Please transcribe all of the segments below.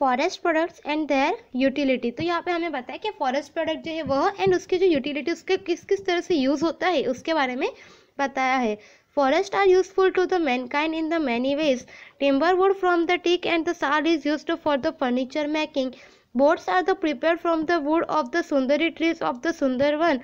Forest products and their utility तो यहाँ पे हमें बताया कि फॉरेस्ट प्रोडक्ट जो है वह एंड उसकी जो यूटिलिटी उसके किस किस तरह से यूज़ होता है उसके बारे में बताया है forest are useful to the mankind in the many ways timber wood from the teak and the sal is use for the furniture making boards are the prepare from the wood of the sundari trees of the Sundarban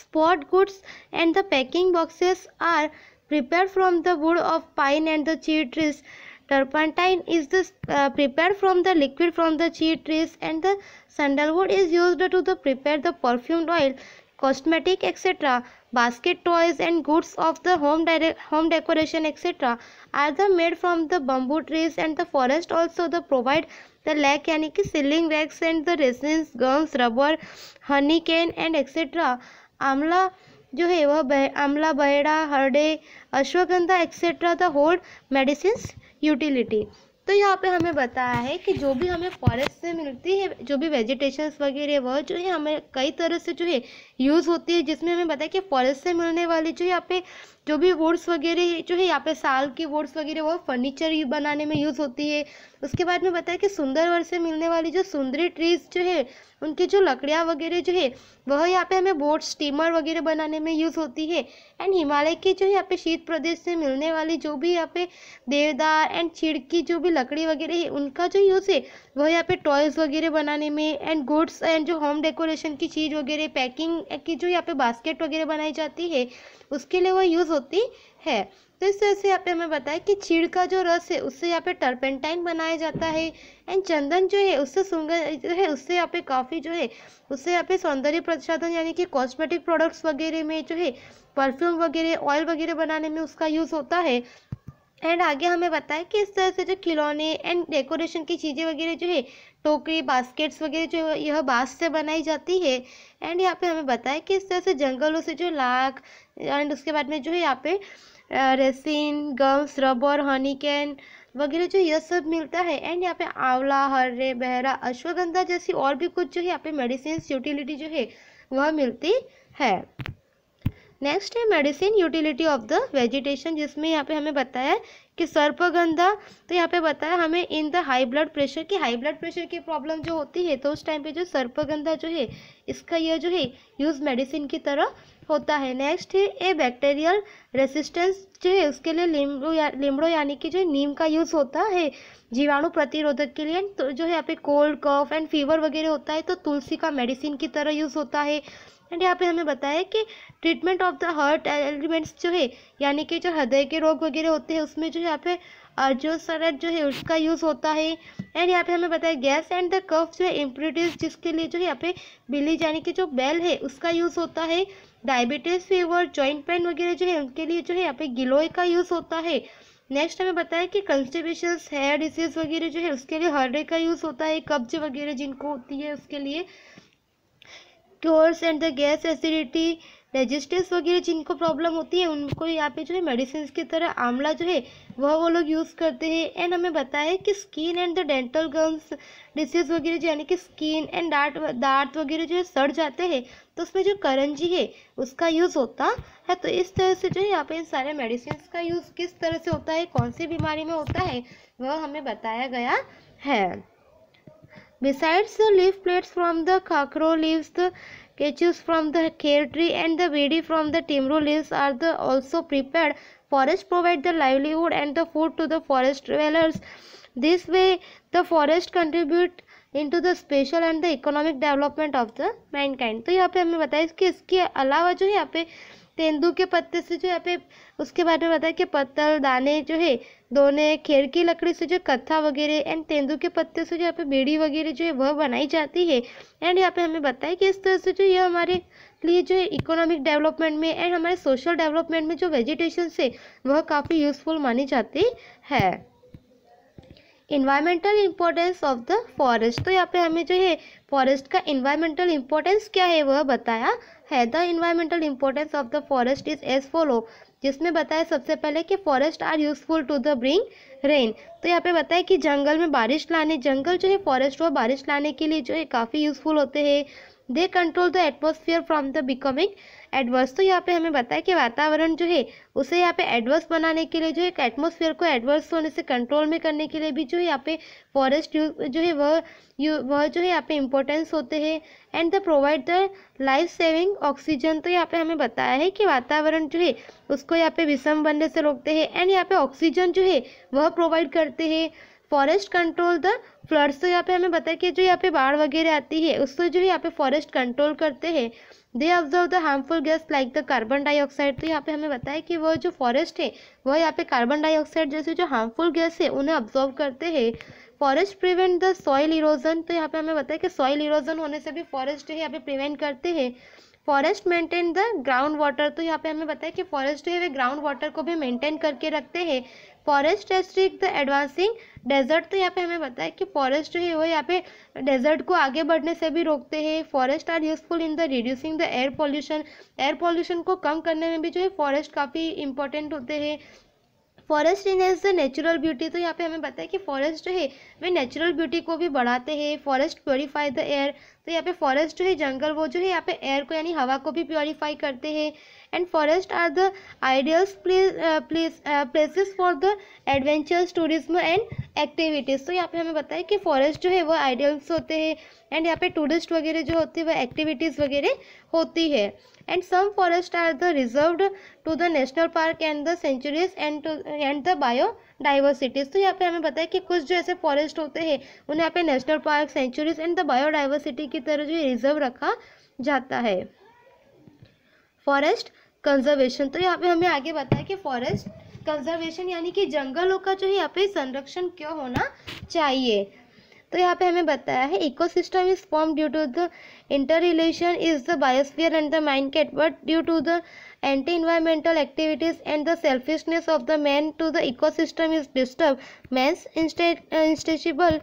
sports goods and the packing boxes are prepare from the wood of pine and the chir trees Turpentine is the, uh, prepared from the liquid from the tea trees and the sandalwood is used to the prepare the perfumed oil, cosmetic etc. Basket toys and goods of the home, home decoration etc. are the made from the bamboo trees and the forest also the provide the lac यानी wax and the resins, gums, rubber, honey cane and etc. And जो है वह amla baheda harad ashwagandha etcetera the whole medicine utility तो यहाँ पे हमें बताया है कि जो भी हमें फॉरेस्ट से मिलती है जो भी वेजिटेशंस वगैरह वह जो है हमें कई तरह से जो है यूज़ होती है जिसमें हमें बताया कि फॉरेस्ट से मिलने वाली जो यहाँ पे जो भी वुड्स वगैरह जो है यहाँ पे साल की वुड्स वगैरह वो फर्नीचर बनाने में यूज़ होती है उसके बाद में बताया कि सुंदरवर से मिलने वाली जो सुंदरी ट्रीज जो है उनकी जो लकड़ियाँ वगैरह जो है वह यहाँ पे हमें बोट स्टीमर वगैरह बनाने में यूज़ होती है एंड हिमालय की जो यहाँ पे शीत प्रदेश से मिलने वाली जो भी यहाँ पे देवदार एंड चीड़ की जो भी लकड़ी वगैरह है उनका जो यूज़ है वह यहाँ पे टॉयज़ वगैरह बनाने में एंड गुड्स एंड जो होम डेकोरेशन की चीज़ वगैरह पैकिंग की जो यहाँ पे बास्केट वगैरह बनाई जाती है उसके लिए वो यूज़ होती है तो इस तरह से यहाँ पे हमें बताया कि चीड़ का जो रस है उससे यहाँ पे टर्पेंटाइन बनाया जाता है एंड चंदन जो है उससे सुंदर जो है उससे यहाँ पे काफ़ी जो है उससे यहाँ पे सौंदर्य प्रसाधन यानी कि कॉस्मेटिक प्रोडक्ट्स वगैरह में जो है परफ्यूम वगैरह ऑयल वगैरह बनाने में उसका यूज़ होता है एंड आगे हमें बताया कि इस तरह से जो खिलौने एंड डेकोरेशन की चीज़ें वगैरह जो है टोकरी बास्केट्स वगैरह जो यह बांस से बनाई जाती है एंड यहाँ पे हमें बताया कि इस तरह से जंगलों से जो लाख एंड उसके बाद में जो है यहाँ पे resin gums rubber honey cane वगैरह जो यह सब मिलता है एंड यहाँ पे आंवला हर्रे बहरा अश्वगंधा जैसी और भी कुछ जो है यहाँ पे मेडिसिन यूटिलिटी जो है वह मिलती है नेक्स्ट है medicine utility of the vegetation जिसमें यहाँ पे हमें बताया है कि सर्पगंधा तो यहाँ पे बताया हमें in the high blood pressure की हाई ब्लड प्रेशर की प्रॉब्लम जो होती है तो उस टाइम पे जो सर्पगंधा जो है इसका यह जो है यूज़ मेडिसिन की तरह होता है नेक्स्ट है ए बैक्टेरियल रेसिस्टेंस जो है उसके लिए लिमड़ो या लिम्बड़ो यानी कि जो है नीम का यूज़ होता है जीवाणु प्रतिरोधक के लिए तो जो है यहाँ पे कोल्ड कफ एंड फीवर वगैरह होता है तो तुलसी का मेडिसिन की तरह यूज़ होता है एंड यहाँ पे हमें बताया कि treatment of the heart ailments जो है यानी कि जो हृदय के रोग वगैरह होते हैं उसमें जो है यहाँ पे अर्जो सरद जो है उसका यूज़ होता है एंड यहाँ पे हमें बताया गैस एंड द कफ जो है इम्प्यूरिटीज जिसके लिए जो है यहाँ पे बिली यानी कि जो बेल है उसका यूज़ होता है डायबिटीज़ फीवर जॉइंट पेन वगैरह जो है उनके लिए जो है यहाँ पे गिलोय का यूज़ होता है नेक्स्ट हमें बताया कि कंस्टिबेशन हेयर डिसीज वगैरह जो है उसके लिए हर्डे का यूज़ होता है कब्ज वगैरह जिनको होती है उसके लिए cures and the gas acidity digestives वगैरह जिनको प्रॉब्लम होती है उनको यहाँ पे जो है मेडिसिन की तरह आंवला जो है वह वो लोग यूज़ करते हैं एंड हमें बताया है कि skin and the dental gums disease वगैरह यानी कि स्किन एंड दांत दांत वगैरह जो है सड़ जाते हैं तो उसमें जो करंजी है उसका यूज़ होता है तो इस तरह से जो है यहाँ पे इन सारे मेडिसिन का यूज़ किस तरह से होता है कौन सी बीमारी में होता है वह हमें बताया गया है besides the leaf plates from the cockroach leaves Cashews from the care tree and the weedy from the timru leaves are the also prepared. Forest provide the livelihood and the food to the forest dwellers. This way, the forest contribute into the special and the economic development of the mankind तो यहाँ पे हमें बताया इसके इसके अलावा जो है यहाँ पे तेंदू के पत्ते से जो यहाँ पे उसके बारे में बताया कि पत्तल दाने जो है दोने खेर की लकड़ी से जो कत्था वगैरह एंड तेंदू के पत्ते से जो यहाँ पे बेड़ी वगैरह जो है वह बनाई जाती है एंड यहाँ पे हमें बताया कि इस तरह से जो ये हमारे लिए जो है इकोनॉमिक डेवलपमेंट में एंड हमारे सोशल डेवलपमेंट में जो वेजिटेशन है वह काफ़ी यूज़फुल मानी जाती है environmental importance of the forest तो यहाँ पे हमें जो है फॉरेस्ट का इन्वायरमेंटल इम्पोर्टेंस क्या है वह बताया है the environmental importance of the forest is as follow जिसमें बताया सबसे पहले कि forest are useful to the bring rain तो यहाँ पे बताया कि जंगल में बारिश लाने जंगल जो है फॉरेस्ट और बारिश लाने के लिए जो है काफ़ी यूजफुल होते हैं they control the atmosphere from the becoming adverse तो यहाँ पे हमें बताया कि वातावरण जो है उसे यहाँ पे एडवर्स बनाने के लिए जो है एटमोसफियर को एडवर्स होने से कंट्रोल में करने के लिए भी जो है यहाँ पे फॉरेस्ट जो है वह वह जो है यहाँ पे इम्पोर्टेंस होते हैं and the provide the life saving oxygen तो यहाँ पे हमें बताया है कि वातावरण जो है उसको यहाँ पे विषम बनने से रोकते हैं एंड यहाँ पे ऑक्सीजन जो है वह प्रोवाइड करते हैं फॉरेस्ट कंट्रोल द फ्लड्स तो यहाँ पे हमें बताया कि जो यहाँ पे बाढ़ वगैरह आती है उससे जो है यहाँ पे फॉरेस्ट कंट्रोल करते हैं they observe the harmful gas like the carbon dioxide तो यहाँ पे हमें बताया कि वह जो फॉरेस्ट है वह यहाँ पे कार्बन डाइऑक्साइड जैसे जो हार्मफुल गैस है उन्हें ऑब्जर्व करते हैं forest prevent the soil erosion तो यहाँ पे हमें बताया कि सॉइल इरोजन होने से भी फॉरेस्ट है यहाँ पे प्रिवेंट करते हैं forest maintain the ground water तो यहाँ पे हमें बताया कि फॉरेस्ट जो है वे ग्राउंड वाटर को भी मेंटेन करके रखते हैं forest restrict the advancing desert तो यहाँ पे हमें बताया कि फॉरेस्ट जो है वो यहाँ पे डेजर्ट को आगे बढ़ने से भी रोकते हैं forest are useful in the reducing the air pollution air pollution को कम करने में भी जो है फॉरेस्ट काफ़ी इंपॉर्टेंट होते हैं forest in as the natural beauty तो यहाँ पे हमें बताया कि फॉरेस्ट जो है वे नेचुरल ब्यूटी को भी बढ़ाते हैं फॉरेस्ट प्योरीफाई द एयर तो यहाँ पे फॉरेस्ट जो है जंगल वो जो है यहाँ पे एयर को यानी हवा को भी प्योरीफाई करते हैं and forest are the ideals place places for the adventures tourism and activities तो यहाँ पे हमें बताया कि फॉरेस्ट जो है वो आइडियल्स होते हैं एंड यहाँ पे टूरिस्ट वगैरह जो होते हैं वह एक्टिविटीज़ वगैरह होती है and some forest are the reserve to the national park and the sanctuaries and and the biodiversities तो यहाँ पे हमें बताया कि कुछ जो ऐसे फॉरेस्ट होते हैं उन्हें यहाँ पे national park sanctuaries and the biodiversity की तरह जो रिजर्व रखा जाता है फॉरेस्ट कंजर्वेशन तो यहाँ पे हमें आगे बताया कि फॉरेस्ट कंजर्वेशन यानी कि जंगलों का जो है यहाँ पे संरक्षण क्यों होना चाहिए तो यहाँ पे हमें बताया है ecosystem is form due to the interrelation is the biosphere and the mind cat but due to the anti environmental activities and the selfishness of the man to the ecosystem is disturb मैं unstable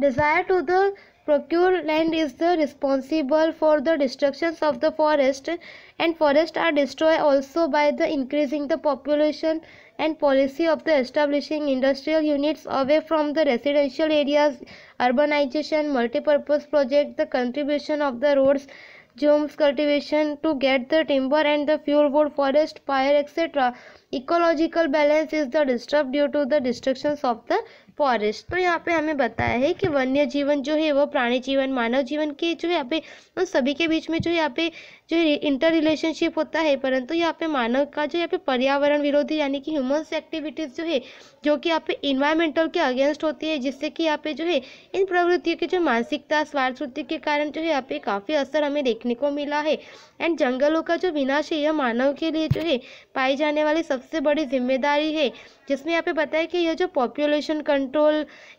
Desire to the procure land is the responsible for the destructions of the forest and forests are destroyed also by the increasing the population and policy of the establishing industrial units away from the residential areas, urbanization, multi-purpose project, the contribution of the roads, Jumps cultivation to get the timber and the fuel wood forest fire etc ecological balance is the disturb due to the destruction of the forest तो यहाँ पे हमें बताया है कि वन्य जीवन जो है वो प्राणी जीवन मानव जीवन के जो है यहाँ पे उन सभी के बीच में जो है यहाँ पे जो है इंटर रिलेशनशिप होता है परंतु यहाँ पे मानव का जो यहाँ पे पर्यावरण विरोधी यानी कि ह्यूमन्स एक्टिविटीज़ जो है जो कि यहाँ पे इन्वायरमेंटल के अगेंस्ट होती है जिससे कि यहाँ पे जो है इन प्रवृत्तियों की जो मानसिकता स्वार्थ वृत्ति के कारण जो है यहाँ पे काफ़ी असर हमें देखने को मिला है एंड जंगलों का जो विनाश है यह मानव के लिए जो है पाई जाने वाली सब सबसे बड़ी जिम्मेदारी है जिसमें यहाँ पे बताया कि यह जो पॉपुलेशन कंट्रोल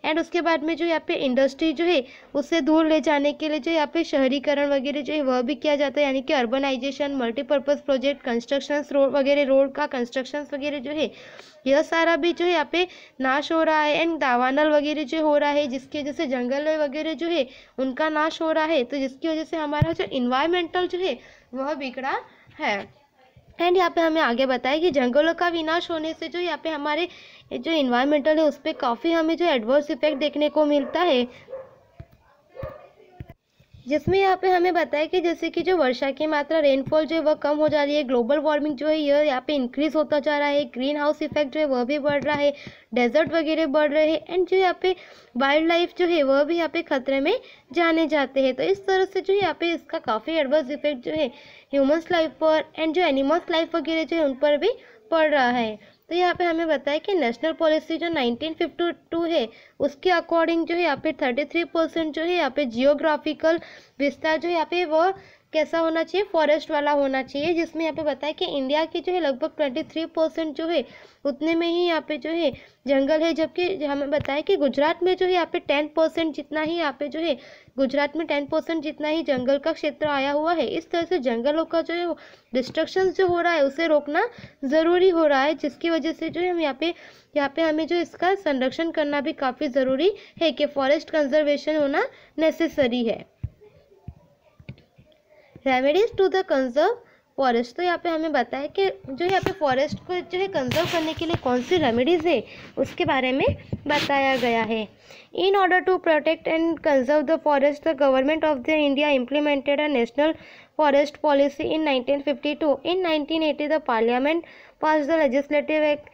एंड उसके बाद में जो यहाँ पे इंडस्ट्री जो है उससे दूर ले जाने के लिए जो यहाँ पे शहरीकरण वगैरह जो है वह भी किया जाता है यानी कि urbanisation multipurpose project constructions road वगैरह रोड का कंस्ट्रक्शन वगैरह जो है यह सारा भी जो है यहाँ पे नाश हो रहा है एंड दावानल वगैरह जो हो रहा है जिसकी वजह से जंगल वगैरह जो है उनका नाश हो रहा है तो जिसकी वजह से हमारा जो इन्वायरमेंटल जो है वह बिगड़ा है एंड यहाँ पे हमें आगे बताया कि जंगलों का विनाश होने से जो यहाँ पे हमारे जो इन्वायरमेंटल है उस पर काफ़ी हमें जो एडवर्स इफेक्ट देखने को मिलता है जिसमें यहाँ पे हमें बताया कि जैसे कि जो वर्षा की मात्रा रेनफॉल जो है वह कम हो जा रही है ग्लोबल वार्मिंग जो है यह यहाँ पे इंक्रीज होता जा रहा है ग्रीन हाउस इफेक्ट जो है वह भी बढ़ रहा है डेजर्ट वगैरह बढ़ रहे हैं एंड जो यहाँ पे वाइल्ड लाइफ जो है वह भी यहाँ पे खतरे में जाने जाते हैं तो इस तरह से जो यहाँ पे इसका काफ़ी एडवर्स इफेक्ट जो है ह्यूमन्स लाइफ पर एंड जो एनिमल्स लाइफ वगैरह जो है उन पर भी पड़ रहा है तो यहाँ पे हमें बताया कि नेशनल पॉलिसी जो 1952 है उसके अकॉर्डिंग जो है यहाँ पे 33 परसेंट जो है यहाँ पे जियोग्राफिकल विस्तार जो यहाँ पे वो कैसा होना चाहिए फॉरेस्ट वाला होना चाहिए जिसमें यहाँ पे बताया कि इंडिया की जो है लगभग ट्वेंटी थ्री परसेंट जो है उतने में ही यहाँ पे जो है जंगल है जबकि हमें बताया कि गुजरात में जो है यहाँ पे टेन परसेंट जितना ही यहाँ पे जो है गुजरात में टेन परसेंट जितना ही जंगल का क्षेत्र आया हुआ है इस तरह से जंगलों का जो है डिस्ट्रक्शन जो हो रहा है उसे रोकना ज़रूरी हो रहा है जिसकी वजह से जो है हम यहाँ पे यहाँ पे हमें जो इसका संरक्षण करना भी काफ़ी ज़रूरी है कि फॉरेस्ट कंजर्वेशन होना नेसेसरी है remedies to the conserve forest तो यहाँ पे हमें बताया कि जो यहाँ पे फॉरेस्ट को जो है कंजर्व करने के लिए कौन सी रेमेडीज़ है उसके बारे में बताया गया है in order to protect and conserve the forest the government of the India implemented a national forest policy in 1952 in 1980 the parliament pass the legislative act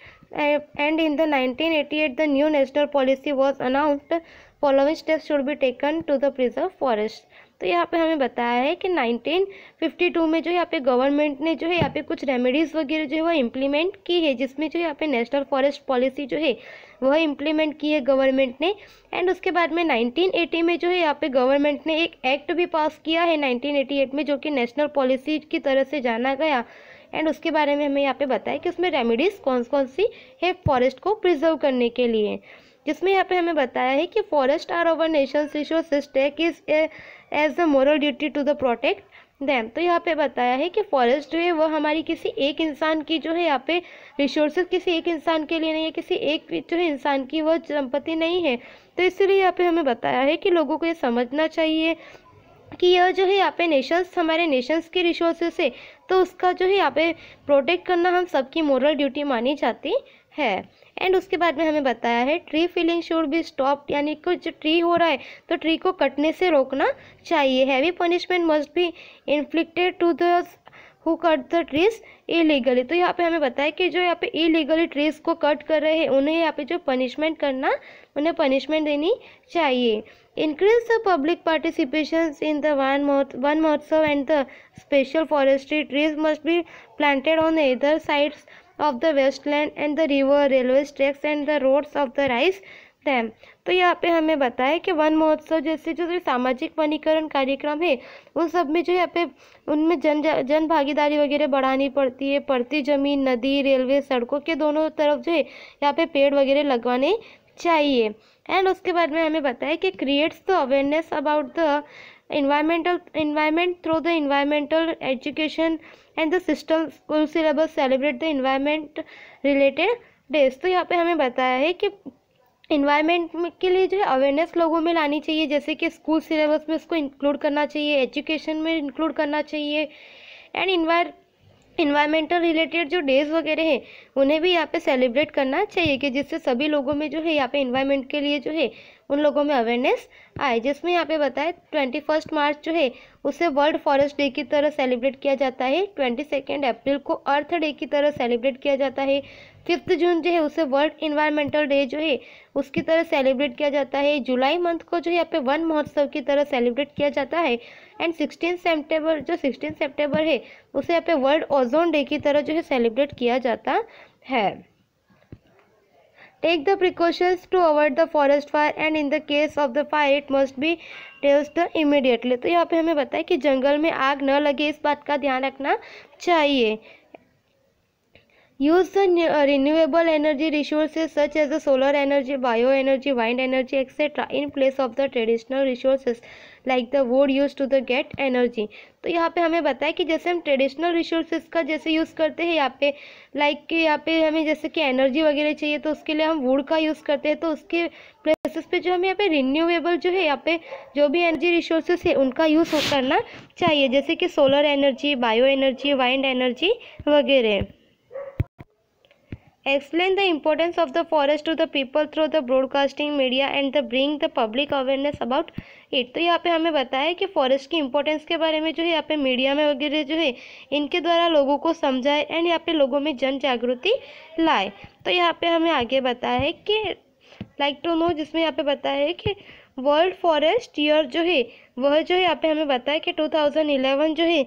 and in the 1988 the new national policy was announced following steps should be taken to the preserve forest तो यहाँ पे हमें बताया है कि 1952 में जो है यहाँ पे गवर्नमेंट ने जो है यहाँ पे कुछ रेमेडीज़ वगैरह जो है वह इम्प्लीमेंट की है जिसमें जो है यहाँ पे नेशनल फॉरेस्ट पॉलिसी जो है वह इम्प्लीमेंट की है गवर्नमेंट ने एंड उसके बाद में 1980 में जो है यहाँ पे गवर्नमेंट ने एक एक्ट भी पास किया है नाइनटीन में जो कि नेशनल पॉलिसी की तरह से जाना गया एंड उसके बारे में हमें यहाँ पे बताया कि उसमें रेमेडीज़ कौन कौन सी है फॉरेस्ट को प्रिजर्व करने के लिए जिसमें यहाँ पे हमें बताया है कि forest are over nation resources is as the moral duty to the protect them तो यहाँ पे बताया है कि फॉरेस्ट जो है वो हमारी किसी एक इंसान की जो है यहाँ पे रिसोर्सेज किसी एक इंसान के लिए नहीं है किसी एक जो है इंसान की वो संपत्ति नहीं है तो इसलिए यहाँ पे हमें बताया है कि लोगों को ये समझना चाहिए कि यह जो है यहाँ पे नेशंस हमारे नेशंस के रिसोर्सेस है तो उसका जो है यहाँ पे प्रोटेक्ट करना हम सबकी मॉरल ड्यूटी मानी जाती है एंड उसके बाद में हमें बताया है tree felling should be stop यानी कुछ जो ट्री हो रहा है तो ट्री को कटने से रोकना चाहिए heavy punishment must be inflicted to the who cut the trees illegally तो यहाँ पे हमें बताया कि जो यहाँ पे इलीगली ट्रीज को कट कर रहे हैं उन्हें यहाँ पे जो पनिशमेंट करना उन्हें पनिशमेंट देनी चाहिए increase the public participation in the Van Van Mahotsav and the special forestry trees must be planted on either sides of the wasteland and the river, railway tracks and the roads of the rice dam तो यहाँ पे हमें बताया कि one महोत्सव जैसे जो सामाजिक वनीकरण कार्यक्रम है उन सब में जो यहाँ पे उनमें जन जन भागीदारी वगैरह बढ़ानी पड़ती है पड़ती जमीन नदी रेलवे सड़कों के दोनों तरफ जो है यहाँ पे पेड़ वगैरह लगवाने चाहिए एंड उसके बाद में हमें बताया कि creates the awareness about the environmental environment through the environmental education and the system school syllabus celebrate the environment related days तो यहाँ पे हमें बताया है कि इन्वायरमेंट के लिए जो है अवेयरनेस लोगों में लानी चाहिए जैसे कि स्कूल सिलेबस में इसको इंक्लूड करना चाहिए एजुकेशन में इंक्लूड करना चाहिए एंड इन्वायर इन्वायरमेंटल रिलेटेड जो डेज वगैरह हैं उन्हें भी यहाँ पे सेलिब्रेट करना चाहिए कि जिससे सभी लोगों में जो है यहाँ पे इन्वायरमेंट के लिए जो है उन लोगों में अवेयरनेस आए जिसमें यहाँ पे बताए ट्वेंटी फर्स्ट मार्च जो है उसे वर्ल्ड फॉरेस्ट डे की तरह सेलिब्रेट किया जाता है ट्वेंटी सेकेंड अप्रैल को अर्थ डे की तरह सेलिब्रेट किया जाता है फिफ्थ जून जो है उसे वर्ल्ड इन्वायरमेंटल डे जो है उसकी तरह सेलिब्रेट किया जाता है जुलाई मंथ को जो है यहाँ पे वन महोत्सव की तरह सेलिब्रेट किया जाता है एंड सिक्सटीन सेप्टेम्बर जो सिक्सटीन सेप्टेम्बर है उसे यहाँ पे वर्ल्ड ओजोन डे की तरह जो है सेलिब्रेट किया जाता है take the precautions to avoid the forest fire and in the case of the fire it must be be the immediately तो यहाँ पे हमें बताया कि जंगल में आग न लगे इस बात का ध्यान रखना चाहिए use the renewable energy resources such as the solar energy bio energy wind energy etcetera in place of the traditional resources like the wood use to the get energy तो यहाँ पे हमें बताया कि जैसे हम ट्रेडिशनल रिसोर्सेज का जैसे यूज़ करते हैं यहाँ पे लाइक कि यहाँ पे हमें जैसे कि एनर्जी वगैरह चाहिए तो उसके लिए हम वुड का यूज़ करते हैं तो उसके प्लेसेस पे जो हमें यहाँ पे रिन्यूएबल जो है यहाँ पे जो भी एनर्जी रिसोर्सेज है उनका यूज़ करना चाहिए जैसे कि solar energy bio energy wind energy वगैरह explain the importance of the forest to the people through the broadcasting media and the bring the public awareness about it तो यहाँ पे हमें बताया कि फॉरेस्ट की इंपॉर्टेंस के बारे में जो है यहाँ पे मीडिया में वगैरह जो है इनके द्वारा लोगों को समझाए एंड यहाँ पे लोगों में जन जागृति लाए तो यहाँ पे हमें आगे बताया है कि लाइक टू नो जिसमें यहाँ पे बताया है कि वर्ल्ड फॉरेस्ट ईयर जो है वह जो है यहाँ पे हमें बताया कि 2011 जो है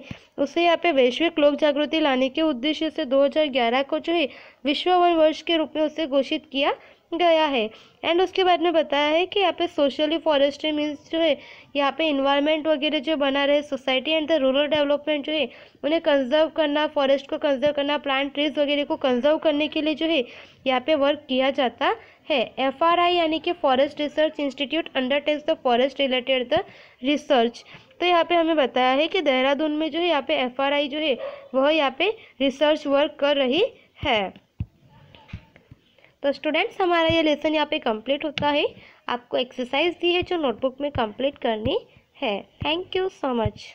उसे यहाँ पे वैश्विक लोक जागृति लाने के उद्देश्य से 2011 को जो है विश्व वन वर्ष के रूप में उसे घोषित किया गया है एंड उसके बाद में बताया है कि यहाँ पे सोशली फॉरेस्ट्री मीन्स जो है यहाँ पे इन्वायरमेंट वगैरह जो बना रहे society and the rural development जो है उन्हें कंजर्व करना फॉरेस्ट को कंजर्व करना प्लांट ट्रीज वगैरह को कंजर्व करने के लिए जो है यहाँ पे वर्क किया जाता है एफ यानी कि forest research institute undertakes the forest related the research तो यहाँ पे हमें बताया है कि देहरादून में जो है यहाँ पे एफ जो है वह यहाँ पे रिसर्च वर्क कर रही है तो स्टूडेंट्स हमारा ये लेसन यहाँ पे कंप्लीट होता है आपको एक्सरसाइज दी है जो नोटबुक में कंप्लीट करनी है थैंक यू सो मच